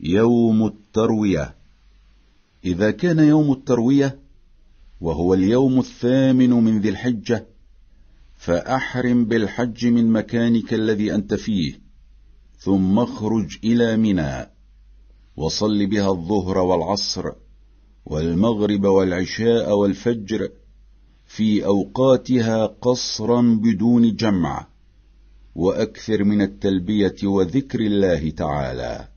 يوم التروية إذا كان يوم التروية وهو اليوم الثامن من ذي الحجة فأحرم بالحج من مكانك الذي أنت فيه ثم اخرج إلى منى وصل بها الظهر والعصر والمغرب والعشاء والفجر في أوقاتها قصرا بدون جمع وأكثر من التلبية وذكر الله تعالى